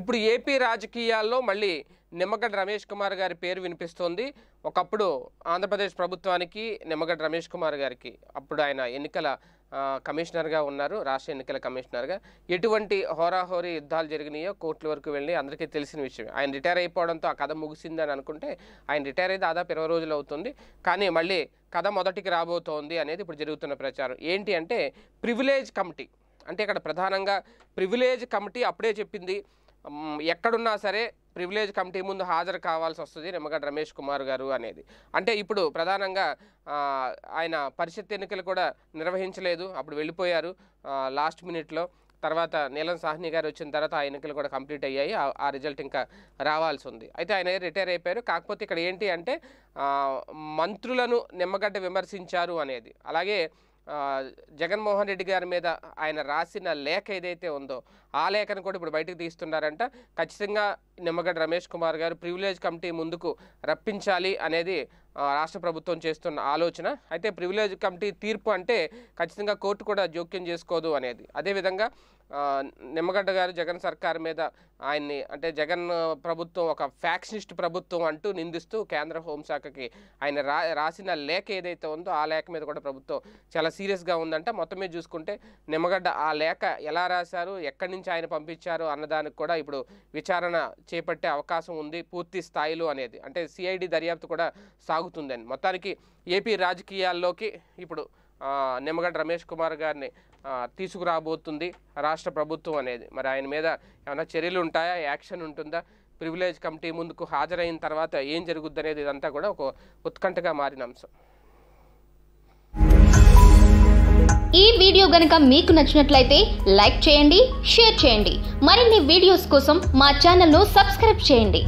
ఇప్పుడు ఏపీ రాజకీయాల్లో మళ్ళీ నిమ్మగడ్డ రమేష్ కుమార్ గారి పేరు వినిపిస్తోంది ఒకప్పుడు ఆంధ్రప్రదేశ్ ప్రభుత్వానికి నిమ్మగడ్డ రమేష్ కుమార్ గారికి అప్పుడు ఆయన ఎన్నికల కమిషనర్గా ఉన్నారు రాష్ట్ర ఎన్నికల కమిషనర్గా ఎటువంటి హోరాహోరీ యుద్ధాలు జరిగినాయో కోర్టుల వరకు వెళ్ళి అందరికీ తెలిసిన విషయం ఆయన రిటైర్ అయిపోవడంతో ఆ కథ ముగిసిందని అనుకుంటే ఆయన రిటైర్ అయితే దాదాపు ఇరవై రోజులు అవుతుంది కానీ మళ్ళీ కథ మొదటికి రాబోతోంది అనేది ఇప్పుడు జరుగుతున్న ప్రచారం ఏంటి అంటే ప్రివిలేజ్ కమిటీ అంటే ఇక్కడ ప్రధానంగా ప్రివిలేజ్ కమిటీ అప్పుడే చెప్పింది ఎక్కడున్నా సరే ప్రివిలేజ్ కమిటీ ముందు హాజరు కావాల్సి వస్తుంది నిమ్మగడ్డ రమేష్ కుమార్ గారు అనేది అంటే ఇప్పుడు ప్రధానంగా ఆయన పరిషత్ ఎన్నికలు కూడా నిర్వహించలేదు అప్పుడు వెళ్ళిపోయారు లాస్ట్ మినిట్లో తర్వాత నీలం సాహ్ని గారు వచ్చిన తర్వాత ఆ ఎన్నికలు కూడా కంప్లీట్ అయ్యాయి ఆ రిజల్ట్ ఇంకా రావాల్సి ఉంది అయితే ఆయన రిటైర్ అయిపోయారు కాకపోతే ఇక్కడ ఏంటి అంటే మంత్రులను నిమ్మగడ్డ విమర్శించారు అనేది అలాగే జగన్మోహన్ రెడ్డి గారి మీద ఆయన రాసిన లేఖ ఏదైతే ఉందో ఆ లేఖను కూడా ఇప్పుడు బయటకు తీస్తున్నారంట ఖచ్చితంగా నిమ్మగడ్డ రమేష్ కుమార్ గారు ప్రివిలేజ్ కమిటీ ముందుకు రప్పించాలి అనేది రాష్ట్ర ప్రభుత్వం చేస్తున్న ఆలోచన అయితే ప్రివిలేజ్ కమిటీ తీర్పు అంటే ఖచ్చితంగా కోర్టు కూడా జోక్యం చేసుకోదు అనేది అదేవిధంగా నిమ్మగడ్డ గారు జగన్ సర్కార్ మీద ఆయన్ని అంటే జగన్ ప్రభుత్వం ఒక ఫ్యాక్షనిస్ట్ ప్రభుత్వం అంటూ నిందిస్తూ కేంద్ర హోంశాఖకి ఆయన రాసిన లేఖ ఏదైతే ఉందో ఆ లేఖ మీద కూడా ప్రభుత్వం చాలా సీరియస్గా ఉందంటే మొత్తం మీద చూసుకుంటే నిమ్మగడ్డ ఆ లేఖ ఎలా రాశారు ఎక్కడి నుంచి ఆయన పంపించారు అన్నదానికి కూడా ఇప్పుడు విచారణ చేపట్టే అవకాశం ఉంది పూర్తి స్థాయిలో అనేది అంటే సిఐడి దర్యాప్తు కూడా సాగు కొనసాగుతుందని మొత్తానికి ఏపీ రాజకీయాల్లోకి ఇప్పుడు నిమ్మగడ్డ రమేష్ కుమార్ గారిని తీసుకురాబోతుంది రాష్ట్ర ప్రభుత్వం అనేది మరి ఆయన మీద ఏమైనా చర్యలు ఉంటాయా యాక్షన్ ఉంటుందా ప్రివిలేజ్ కమిటీ ముందుకు హాజరైన తర్వాత ఏం జరుగుద్ది అనేది ఇదంతా కూడా ఒక ఉత్కంఠగా మారిన అంశం ఈ వీడియో గనుక మీకు నచ్చినట్లయితే లైక్ చేయండి షేర్ చేయండి మరిన్ని వీడియోస్ కోసం మా ఛానల్ను సబ్స్క్రైబ్ చేయండి